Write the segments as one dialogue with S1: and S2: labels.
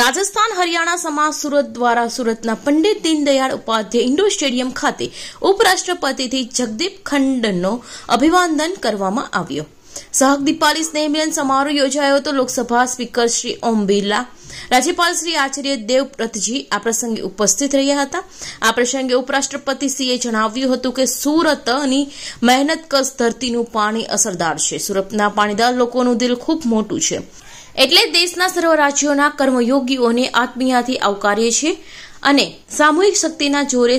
S1: રાજસ્થાન હરિયાણા સમાજ સુરત દ્વારા સુરતના પંડિત દીનદયાળ ઉપાધ્યાય ઇન્ડો સ્ટેડિયમ ખાતે ઉપરાષ્ટ્રપતિથી જગદીપ ખંડનનો અભિવાદન કરવામાં આવ્યો સહક દીપાલી સ્નેહમિલન સમારોહ યોજાયો હતો લોકસભા સ્પીકર શ્રી ઓમ બિરલા રાજ્યપાલ શ્રી આચાર્ય દેવ આ પ્રસંગે ઉપસ્થિત રહ્યા હતા આ પ્રસંગે ઉપરાષ્ટ્રપતિ શ્રીએ જણાવ્યું હતું કે સુરતની મહેનત કસ ધરતીનું પાણી અસરદાર છે સુરતના પાણીદાર લોકોનું દિલ ખૂબ મોટું છે એટલે દેશના સર્વ રાજ્યોના કર્મયોગીઓને આત્મીયાથી આવકારીએ છીએ અને સામૂહિક શક્તિના જોરે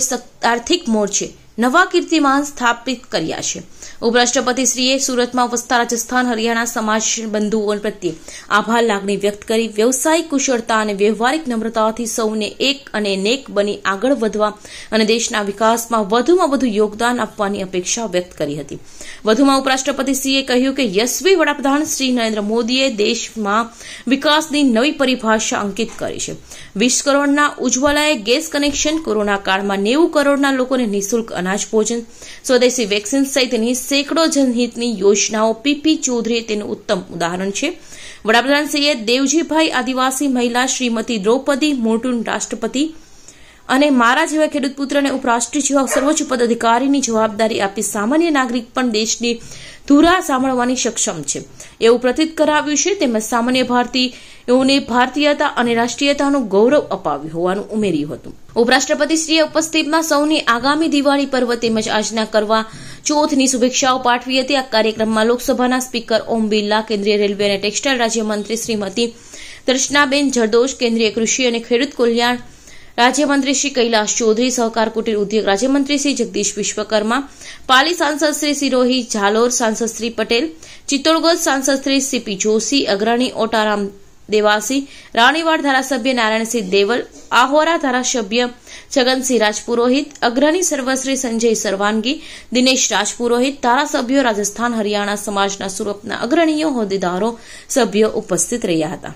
S1: આર્થિક મોરચે નવા કીર્તિમાન સ્થાપિત કર્યા છે ઉપરાષ્ટ્રપતિશ્રીએ સુરતમાં વસતા રાજસ્થાન હરિયાણા સમાજ બંધુઓ પ્રત્યે આભાર લાગણી વ્યક્ત કરી વ્યવસાયિક કુશળતા અને વ્યવહારિક નમ્રતાથી સૌને એક અને નેક બની આગળ વધવા અને દેશના વિકાસમાં વધુમાં વધુ યોગદાન આપવાની અપેક્ષા વ્યક્ત કરી હતી વધુમાં ઉપરાષ્ટ્રપતિશ્રીએ કહ્યું કે યશવી વડાપ્રધાન શ્રી નરેન્દ્ર મોદીએ દેશમાં વિકાસની નવી પરિભાષા અંકિત કરી છે વીસ કરોડના ઉજ્જવલાએ ગેસ કનેક્શન કોરોના કાળમાં નેવું કરોડના લોકોને નિઃશુલ્ક અનાજ ભોજન સ્વદેશી વેક્સિન સહિતની સેંકડો જનહિતની યોજનાઓ પીપી ચૌધરી તેનું ઉત્તમ ઉદાહરણ છે વડાપ્રધાનશ્રીએ દેવજીભાઈ આદિવાસી મહિલા શ્રીમતી દ્રૌપદી મોર્ટુન રાષ્ટ્રપતિ અને મારા જેવા ખેડૂત પુત્રને ઉપરાષ્ટ્રીય જેવા સર્વોચ્ચ પદાધિકારીની જવાબદારી આપી સામાન્ય નાગરિક પણ દેશની ધુરા સાંભળવાની સક્ષમ છે એવું પ્રતીત કરાવ્યું છે તેમજ સામાન્ય ભારતીયોને ભારતીયતા અને રાષ્ટ્રીયતાનું ગૌરવ અપાવ્યું હોવાનું ઉમેર્યું હતું ઉપરાષ્ટ્રપતિશ્રીએ ઉપસ્થિતમાં સૌની આગામી દિવાળી પર્વ તેમજ આજના કરવા ચોથની શુભેચ્છાઓ પાઠવી હતી આ કાર્યક્રમમાં લોકસભાના સ્પીકર ઓમ બિરલા કેન્દ્રીય રેલવે અને ટેક્સટાઇલ રાજ્યમંત્રી શ્રીમતી દર્શનાબેન જરદોશ કેન્દ્રીય કૃષિ અને ખેડૂત કલ્યાણ રાજ્યમંત્રી શ્રી કૈલાશ ચૌધરી સહકાર કુટીર ઉદ્યોગ રાજ્યમંત્રી શ્રી જગદીશ વિશ્વકર્મા પાલી સાંસદ શ્રી સિરોહી ઝાલોર સાંસદ શ્રી પટેલ ચિત્તોડગઢ સાંસદ શ્રી સીપી જોશી અગ્રણી ઓટારામ દેવાસી રાણીવાડ ધારાસભ્ય નારાયણસિંહ દેવલ આહોરા ધારાસભ્ય છગનસિંહ રાજપુરોહિત અગ્રણી સર્વશ્રી સંજય સર્વાનગી દિનેશ રાજપુરોહિત ધારાસભ્યો રાજસ્થાન હરિયાણા સમાજના સુરતના અગ્રણીઓ હોદ્દેદારો સભ્યો ઉપસ્થિત રહ્યા હતા